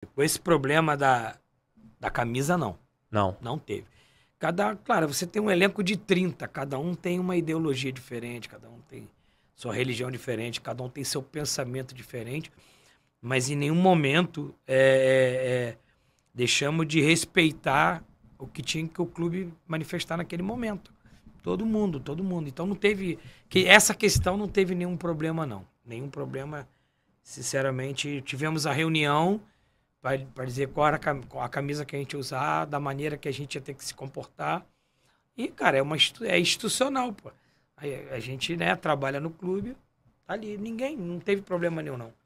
Com tipo, esse problema da, da camisa, não. Não. Não teve. Cada, claro, você tem um elenco de 30, cada um tem uma ideologia diferente, cada um tem sua religião diferente, cada um tem seu pensamento diferente, mas em nenhum momento é, é, é, deixamos de respeitar o que tinha que o clube manifestar naquele momento. Todo mundo, todo mundo. Então não teve. que Essa questão não teve nenhum problema, não. Nenhum problema, sinceramente. Tivemos a reunião para dizer qual era a camisa que a gente usar, da maneira que a gente ia ter que se comportar. E, cara, é, uma, é institucional, pô. A, a gente, né, trabalha no clube, tá ali, ninguém, não teve problema nenhum, não.